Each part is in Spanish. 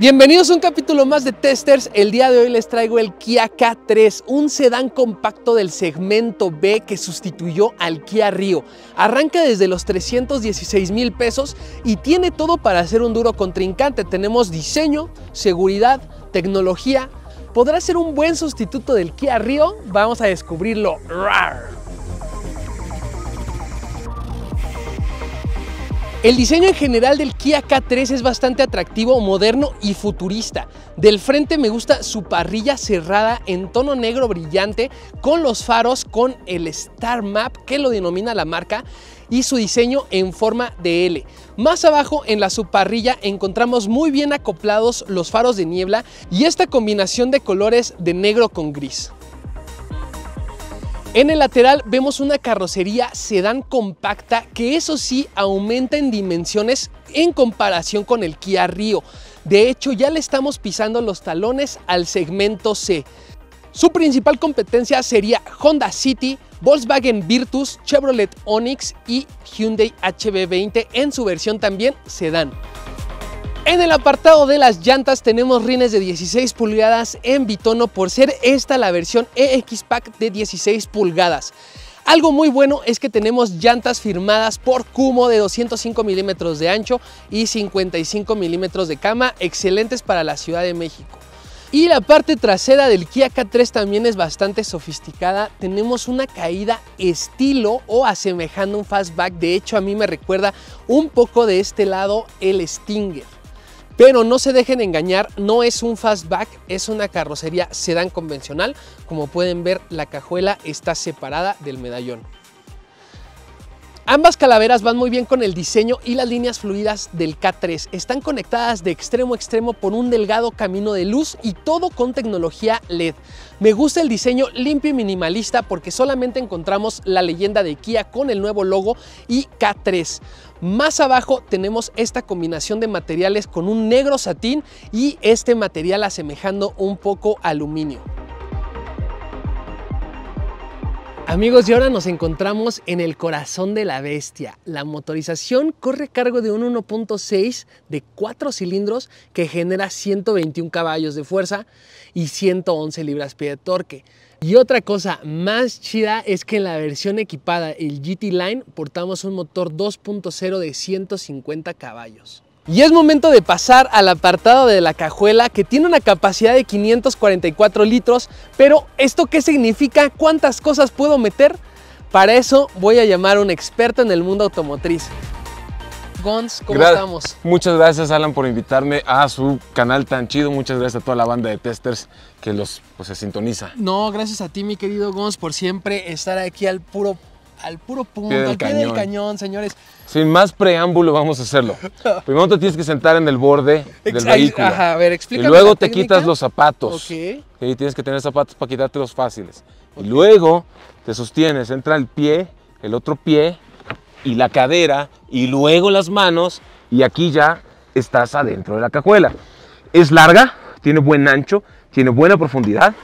Bienvenidos a un capítulo más de Testers. El día de hoy les traigo el Kia K3, un sedán compacto del segmento B que sustituyó al Kia Rio. Arranca desde los 316 mil pesos y tiene todo para ser un duro contrincante. Tenemos diseño, seguridad, tecnología. ¿Podrá ser un buen sustituto del Kia Rio? Vamos a descubrirlo. El diseño en general del Kia K3 es bastante atractivo, moderno y futurista. Del frente me gusta su parrilla cerrada en tono negro brillante con los faros con el Star Map que lo denomina la marca y su diseño en forma de L. Más abajo en la subparrilla encontramos muy bien acoplados los faros de niebla y esta combinación de colores de negro con gris. En el lateral vemos una carrocería sedán compacta que eso sí aumenta en dimensiones en comparación con el Kia Rio. De hecho ya le estamos pisando los talones al segmento C. Su principal competencia sería Honda City, Volkswagen Virtus, Chevrolet Onix y Hyundai HB20 en su versión también sedán. En el apartado de las llantas tenemos rines de 16 pulgadas en bitono por ser esta la versión EX Pack de 16 pulgadas. Algo muy bueno es que tenemos llantas firmadas por Kumo de 205 milímetros de ancho y 55 milímetros de cama, excelentes para la Ciudad de México. Y la parte trasera del Kia K3 también es bastante sofisticada. Tenemos una caída estilo o asemejando un fastback. De hecho, a mí me recuerda un poco de este lado el Stinger. Pero no se dejen engañar, no es un fastback, es una carrocería sedán convencional. Como pueden ver, la cajuela está separada del medallón. Ambas calaveras van muy bien con el diseño y las líneas fluidas del K3. Están conectadas de extremo a extremo por un delgado camino de luz y todo con tecnología LED. Me gusta el diseño limpio y minimalista porque solamente encontramos la leyenda de Kia con el nuevo logo y K3. Más abajo tenemos esta combinación de materiales con un negro satín y este material asemejando un poco aluminio. Amigos, y ahora nos encontramos en el corazón de la bestia. La motorización corre cargo de un 1.6 de 4 cilindros que genera 121 caballos de fuerza y 111 libras-pie de torque. Y otra cosa más chida es que en la versión equipada, el GT Line, portamos un motor 2.0 de 150 caballos. Y es momento de pasar al apartado de la cajuela que tiene una capacidad de 544 litros, pero ¿esto qué significa? ¿Cuántas cosas puedo meter? Para eso voy a llamar a un experto en el mundo automotriz. Gons, ¿cómo estamos? Muchas gracias Alan por invitarme a su canal tan chido, muchas gracias a toda la banda de testers que los pues, se sintoniza. No, gracias a ti mi querido Gons por siempre estar aquí al puro al puro punto, al pie del cañón, señores. Sin más preámbulo, vamos a hacerlo. Primero te tienes que sentar en el borde del vehículo. Ajá, a ver, explícame. Y luego te quitas los zapatos. Ok. Y tienes que tener zapatos para quitarte los fáciles. Y luego te sostienes, entra el pie, el otro pie y la cadera y luego las manos y aquí ya estás adentro de la cajuela. Es larga, tiene buen ancho, tiene buena profundidad.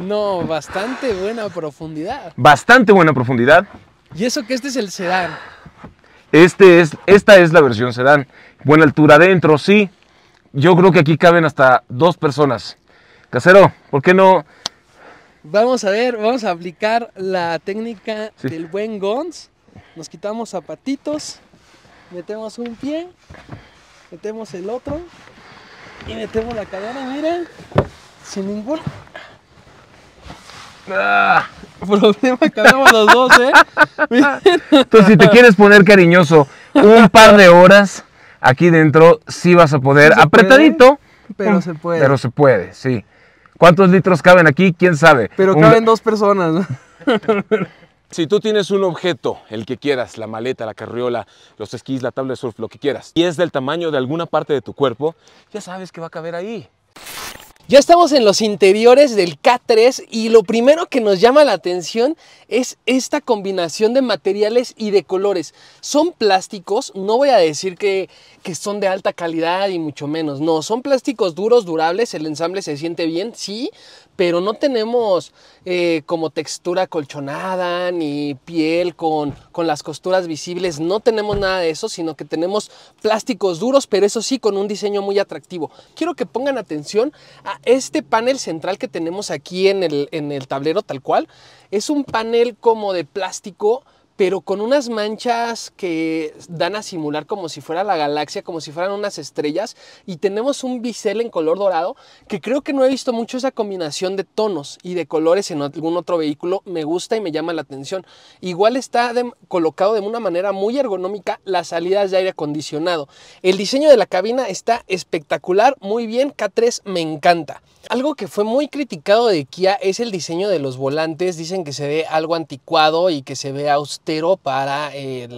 No, bastante buena profundidad. Bastante buena profundidad. Y eso que este es el sedán. Este es, esta es la versión sedán. Buena altura adentro, sí. Yo creo que aquí caben hasta dos personas. Casero, ¿por qué no? Vamos a ver, vamos a aplicar la técnica del buen GONZ. Nos quitamos zapatitos, metemos un pie, metemos el otro y metemos la cadera, miren, sin ningún Ah, problema que los dos, ¿eh? Entonces, si te quieres poner cariñoso un par de horas aquí dentro, sí vas a poder. Apretadito. pero mm, se puede. Pero se puede, sí. ¿Cuántos litros caben aquí? ¿Quién sabe? Pero caben dos personas. Si tú tienes un objeto, el que quieras, la maleta, la carriola, los esquís, la tabla de surf, lo que quieras, y es del tamaño de alguna parte de tu cuerpo, ya sabes que va a caber ahí. Ya estamos en los interiores del K3 y lo primero que nos llama la atención es esta combinación de materiales y de colores. Son plásticos, no voy a decir que, son de alta calidad y mucho menos, no, son plásticos duros, durables, el ensamble se siente bien, sí, pero no tenemos eh, como textura colchonada ni piel con, las costuras visibles, no tenemos nada de eso, sino que tenemos plásticos duros, pero eso sí con un diseño muy atractivo. Quiero que pongan atención a este panel central que tenemos aquí en en el tablero tal cual. Es un panel como de plástico pero con unas manchas que dan a simular como si fuera la galaxia, como si fueran unas estrellas, y tenemos un bisel en color dorado, que creo que no he visto mucho esa combinación de tonos y de colores en algún otro vehículo, me gusta y me llama la atención. Igual está colocado de una manera muy ergonómica las salidas de aire acondicionado. El diseño de la cabina está espectacular, muy bien, K3 me encanta. Algo que fue muy criticado de Kia es el diseño de los volantes. Dicen que se ve algo anticuado y que se ve austero para eh,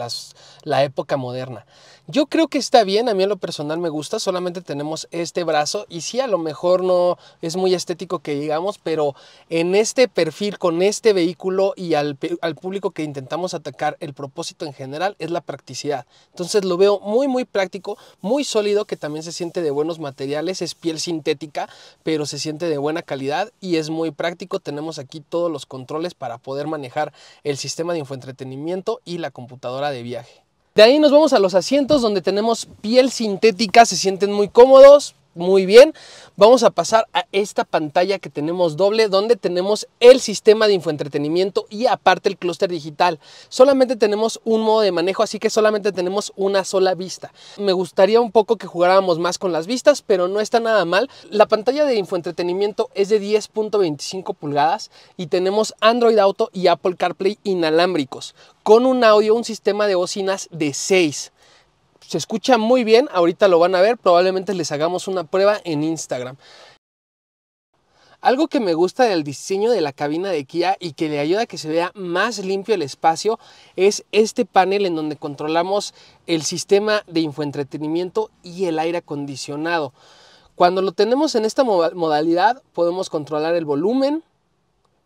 la época moderna. Yo creo que está bien, a mí a lo personal me gusta, solamente tenemos este brazo y sí, a lo mejor no es muy estético que digamos, pero en este perfil, con este vehículo y al, al público que intentamos atacar, el propósito en general es la practicidad. Entonces lo veo muy, muy práctico, muy sólido, que también se siente de buenos materiales, es piel sintética, pero se siente de buena calidad y es muy práctico. Tenemos aquí todos los controles para poder manejar el sistema de infoentretenimiento y la computadora de viaje. De ahí nos vamos a los asientos donde tenemos piel sintética, se sienten muy cómodos. Muy bien, vamos a pasar a esta pantalla que tenemos doble, donde tenemos el sistema de infoentretenimiento y aparte el clúster digital. Solamente tenemos un modo de manejo, así que solamente tenemos una sola vista. Me gustaría un poco que jugáramos más con las vistas, pero no está nada mal. La pantalla de infoentretenimiento es de 10.25 pulgadas y tenemos Android Auto y Apple CarPlay inalámbricos, con un audio, un sistema de bocinas de 6 se escucha muy bien, ahorita lo van a ver, probablemente les hagamos una prueba en Instagram. Algo que me gusta del diseño de la cabina de Kia y que le ayuda a que se vea más limpio el espacio es este panel en donde controlamos el sistema de infoentretenimiento y el aire acondicionado. Cuando lo tenemos en esta modalidad podemos controlar el volumen,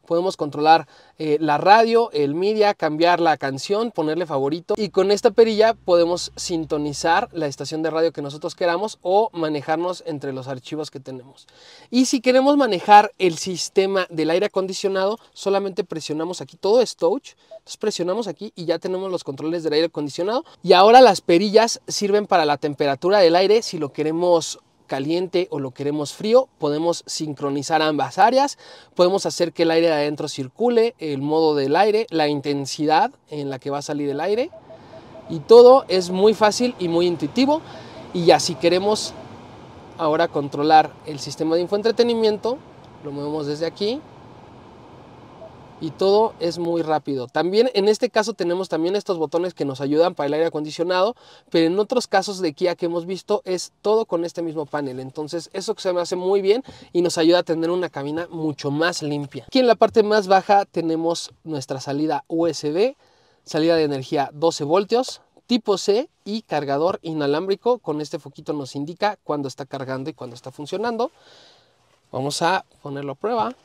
podemos controlar eh, la radio, el media, cambiar la canción, ponerle favorito y con esta perilla podemos sintonizar la estación de radio que nosotros queramos o manejarnos entre los archivos que tenemos. Y si queremos manejar el sistema del aire acondicionado, solamente presionamos aquí, todo es touch, presionamos aquí y ya tenemos los controles del aire acondicionado y ahora las perillas sirven para la temperatura del aire si lo queremos caliente o lo queremos frío, podemos sincronizar ambas áreas, podemos hacer que el aire de adentro circule, el modo del aire, la intensidad en la que va a salir el aire y todo es muy fácil y muy intuitivo y ya si queremos ahora controlar el sistema de infoentretenimiento, lo movemos desde aquí y todo es muy rápido. También en este caso tenemos también estos botones que nos ayudan para el aire acondicionado, pero en otros casos de Kia que hemos visto es todo con este mismo panel. Entonces eso se me hace muy bien y nos ayuda a tener una cabina mucho más limpia. Aquí en la parte más baja tenemos nuestra salida USB, salida de energía 12 voltios, tipo C y cargador inalámbrico. Con este foquito nos indica cuando está cargando y cuando está funcionando. Vamos a ponerlo a prueba.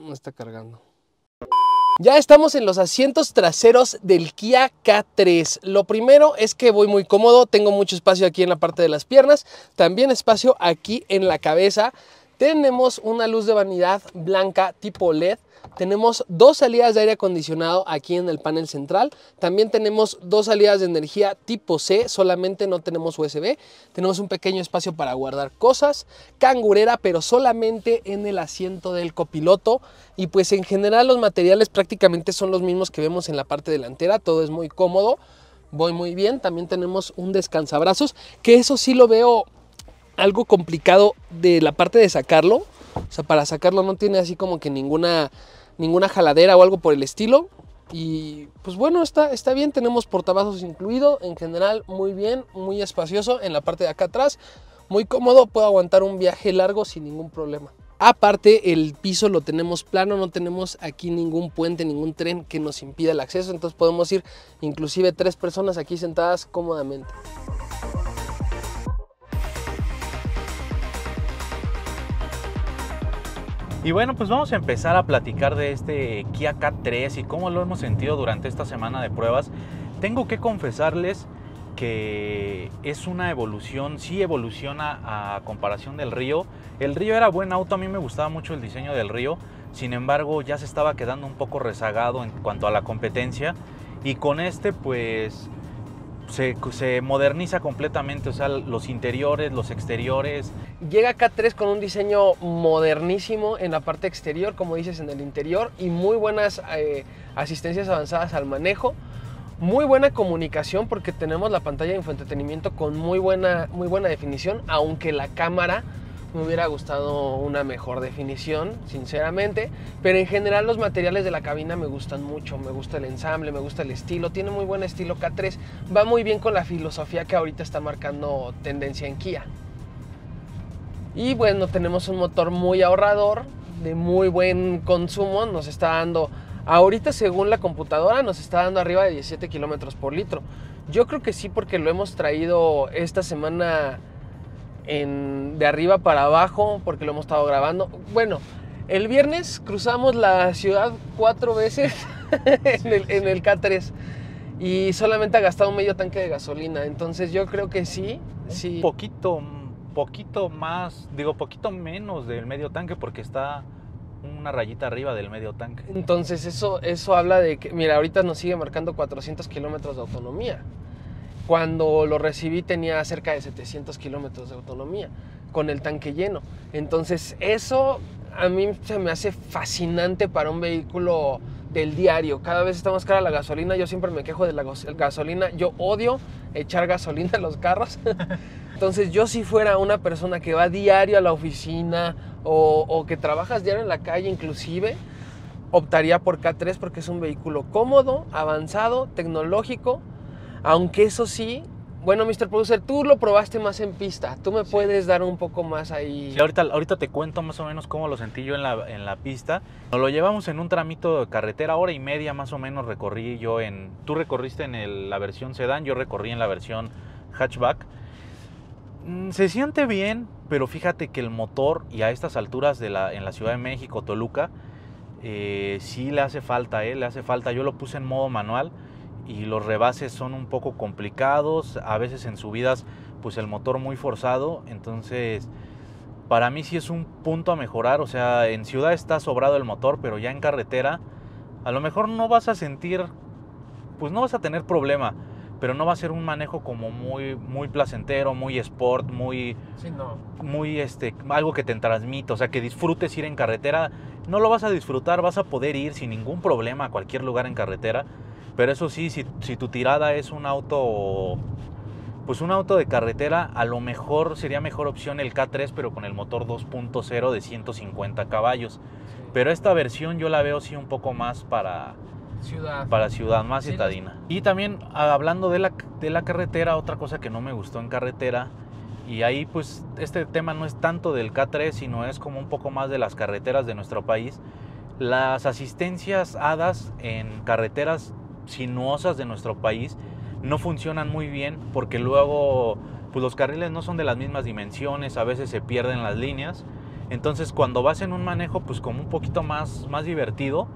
No está cargando. Ya estamos en los asientos traseros del Kia K3. Lo primero es que voy muy cómodo, tengo mucho espacio aquí en la parte de las piernas, también espacio aquí en la cabeza. Tenemos una luz de vanidad blanca tipo LED tenemos dos salidas de aire acondicionado aquí en el panel central. También tenemos dos salidas de energía tipo C, solamente no tenemos USB. Tenemos un pequeño espacio para guardar cosas. Cangurera, pero solamente en el asiento del copiloto. Y pues en general los materiales prácticamente son los mismos que vemos en la parte delantera. Todo es muy cómodo. Voy muy bien. También tenemos un descansabrazos, que eso sí lo veo algo complicado de la parte de sacarlo o sea, para sacarlo no tiene así como que ninguna, ninguna jaladera o algo por el estilo. Y pues bueno, está, está bien, tenemos portabazos incluido, en general muy bien, muy espacioso en la parte de acá atrás, muy cómodo, puedo aguantar un viaje largo sin ningún problema. Aparte, el piso lo tenemos plano, no tenemos aquí ningún puente, ningún tren que nos impida el acceso, entonces podemos ir inclusive tres personas aquí sentadas cómodamente. Y bueno, pues vamos a empezar a platicar de este Kia K3 y cómo lo hemos sentido durante esta semana de pruebas. Tengo que confesarles que es una evolución, sí evoluciona a comparación del Río. El Río era buen auto, a mí me gustaba mucho el diseño del Río, sin embargo ya se estaba quedando un poco rezagado en cuanto a la competencia y con este pues se, moderniza completamente, o sea, los interiores, los exteriores. Llega K3 con un diseño modernísimo en la parte exterior, como dices, en el interior, y muy buenas eh, asistencias avanzadas al manejo. Muy buena comunicación porque tenemos la pantalla de infoentretenimiento con muy buena, muy buena definición, aunque la cámara me hubiera gustado una mejor definición, sinceramente. Pero en general los materiales de la cabina me gustan mucho. Me gusta el ensamble, me gusta el estilo. Tiene muy buen estilo K3. Va muy bien con la filosofía que ahorita está marcando tendencia en Kia. Y bueno, tenemos un motor muy ahorrador, de muy buen consumo. Nos está dando, ahorita según la computadora, nos está dando arriba de 17 kilómetros por litro. Yo creo que sí, porque lo hemos traído esta semana de arriba para abajo porque lo hemos estado grabando. Bueno, el viernes cruzamos la ciudad cuatro veces en, el, K3 y solamente ha gastado medio tanque de gasolina. Entonces yo creo que sí, un Poquito, poquito más, digo, poquito menos del medio tanque porque está una rayita arriba del medio tanque. Entonces eso, eso habla de que, mira, ahorita nos sigue marcando 400 kilómetros de autonomía. Cuando lo recibí tenía cerca de 700 kilómetros de autonomía con el tanque lleno. Entonces eso a mí se me hace fascinante para un vehículo del diario. Cada vez está más cara la gasolina. Yo siempre me quejo de la gasolina. Yo odio echar gasolina en los carros. Entonces yo si fuera una persona que va diario a la oficina o, que trabajas diario en la calle inclusive, optaría por K3 porque es un vehículo cómodo, avanzado, tecnológico aunque eso sí, bueno, Mr. Producer, tú lo probaste más en pista. Tú me puedes dar un poco más ahí. Sí, ahorita, te cuento más o menos cómo lo sentí yo en la, pista. Nos lo llevamos en un tramito de carretera, hora y media más o menos recorrí yo en. Tú recorriste en la versión sedán, yo recorrí en la versión hatchback. Mm, se siente bien, pero fíjate que el motor y a estas alturas de la, en la Ciudad de México, Toluca, eh, sí le hace falta, eh, le hace falta. Yo lo puse en modo manual y los rebases son un poco complicados, a veces en subidas pues el motor muy forzado, entonces para mí sí es un punto a mejorar, o sea, en ciudad está sobrado el motor, pero ya en carretera a lo mejor no vas a sentir, pues no vas a tener problema, pero no va a ser un manejo como muy muy placentero, muy sport, muy muy este algo que te transmita, o sea, que disfrutes ir en carretera, no lo vas a disfrutar, vas a poder ir sin ningún problema a cualquier lugar en carretera pero eso sí, si, tu tirada es un auto, pues un auto de carretera, a lo mejor sería mejor opción el K3, pero con el motor 2.0 de 150 caballos. Pero esta versión yo la veo sí un poco más para ciudad, para ciudad más citadina. Y también ah, hablando de la, de la carretera, otra cosa que no me gustó en carretera, y ahí pues este tema no es tanto del K3, sino es como un poco más de las carreteras de nuestro país. Las asistencias hadas en carreteras sinuosas de nuestro país no funcionan muy bien porque luego pues los carriles no son de las mismas dimensiones, a veces se pierden las líneas. Entonces cuando vas en un manejo pues como un poquito más, más divertido,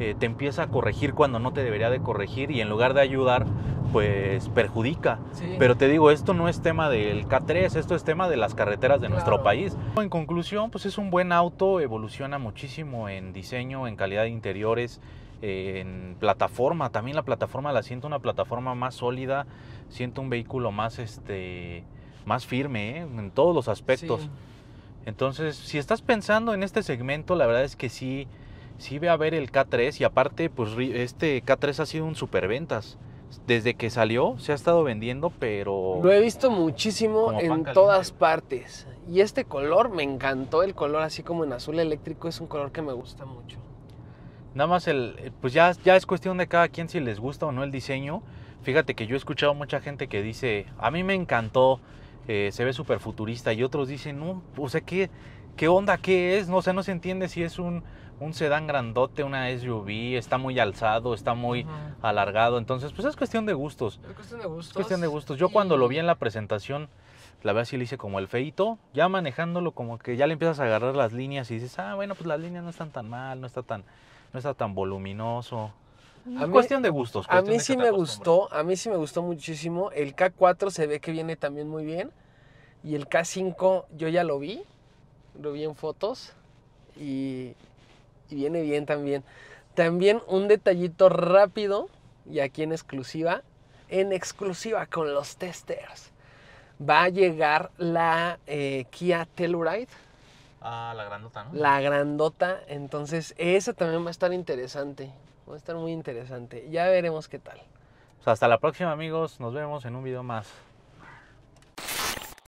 eh, te empieza a corregir cuando no te debería de corregir y en lugar de ayudar pues perjudica. Pero te digo, esto no es tema del K3, esto es tema de las carreteras de nuestro país. En conclusión, pues es un buen auto, evoluciona muchísimo en diseño, en calidad de interiores, en plataforma, también la plataforma la siento una plataforma más sólida, siento un vehículo más, este, más firme ¿eh? en todos los aspectos. Entonces, si estás pensando en este segmento, la verdad es que sí, sí ve a ver el K3 y aparte, pues este K3 ha sido un superventas. Desde que salió se ha estado vendiendo, pero... Lo he visto muchísimo en todas partes. Y este color me encantó, el color así como en azul eléctrico es un color que me gusta mucho. Nada más, el, eh, pues ya, ya es cuestión de cada quien si les gusta o no el diseño. Fíjate que yo he escuchado mucha gente que dice, a mí me encantó, eh, se ve súper futurista. Y otros dicen, no, o sea, ¿qué, qué onda? ¿Qué es? No, o no se entiende si es un, un sedán grandote, una SUV, está muy alzado, está muy alargado. Entonces, pues es cuestión de gustos. Es cuestión de gustos. Es cuestión de gustos. Yo cuando lo vi en la presentación, la verdad sí le hice como el feito, ya manejándolo como que ya le empiezas a agarrar las líneas y dices, ah, bueno, pues las líneas no están tan mal, no está tan no está tan voluminoso. es cuestión de gustos. A mí sí me gustó, a mí sí me gustó muchísimo. El K4 se ve que viene también muy bien. Y el K5 yo ya lo vi, lo vi en fotos y, viene bien también. También un detallito rápido y aquí en exclusiva, en exclusiva con los testers, va a llegar la eh, Kia Telluride Ah, la grandota, ¿no? La grandota. Entonces, esa también va a estar interesante. Va a estar muy interesante. Ya veremos qué tal. Pues hasta la próxima, amigos. Nos vemos en un video más.